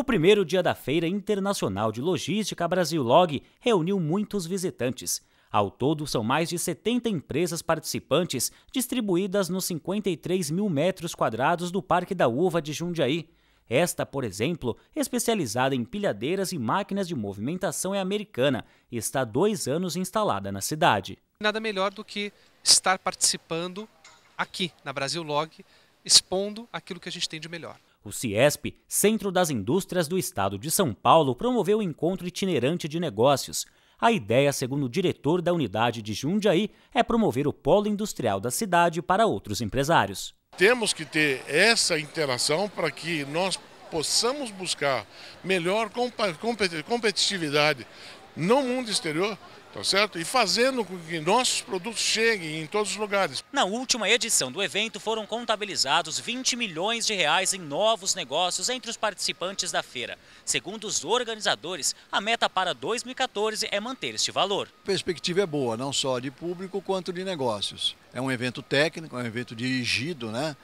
O primeiro dia da Feira Internacional de Logística Brasil Log reuniu muitos visitantes. Ao todo, são mais de 70 empresas participantes, distribuídas nos 53 mil metros quadrados do Parque da Uva de Jundiaí. Esta, por exemplo, especializada em pilhadeiras e máquinas de movimentação, é americana e está há dois anos instalada na cidade. Nada melhor do que estar participando aqui na Brasil Log, expondo aquilo que a gente tem de melhor. O CIESP, Centro das Indústrias do Estado de São Paulo, promoveu o encontro itinerante de negócios. A ideia, segundo o diretor da unidade de Jundiaí, é promover o polo industrial da cidade para outros empresários. Temos que ter essa interação para que nós possamos buscar melhor competitividade no mundo exterior, tá certo? E fazendo com que nossos produtos cheguem em todos os lugares. Na última edição do evento foram contabilizados 20 milhões de reais em novos negócios entre os participantes da feira. Segundo os organizadores, a meta para 2014 é manter este valor. A perspectiva é boa, não só de público quanto de negócios. É um evento técnico, é um evento dirigido, né?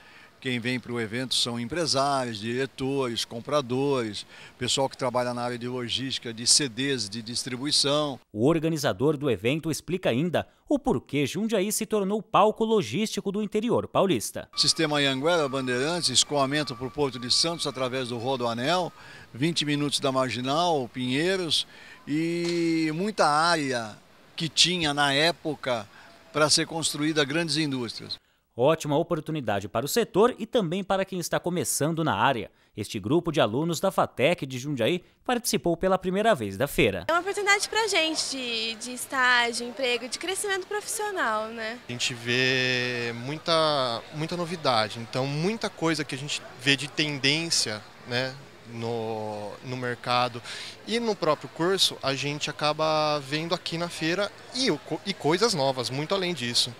Quem vem para o evento são empresários, diretores, compradores, pessoal que trabalha na área de logística, de CDs, de distribuição. O organizador do evento explica ainda o porquê Jundiaí se tornou palco logístico do interior paulista. Sistema Ianguera Bandeirantes, escoamento para o Porto de Santos através do Rodoanel, 20 minutos da Marginal, Pinheiros e muita área que tinha na época para ser construída grandes indústrias. Ótima oportunidade para o setor e também para quem está começando na área. Este grupo de alunos da FATEC de Jundiaí participou pela primeira vez da feira. É uma oportunidade para a gente de, de estágio, emprego, de crescimento profissional, né? A gente vê muita, muita novidade, então muita coisa que a gente vê de tendência, né? No, no mercado e no próprio curso, a gente acaba vendo aqui na feira e, e coisas novas, muito além disso.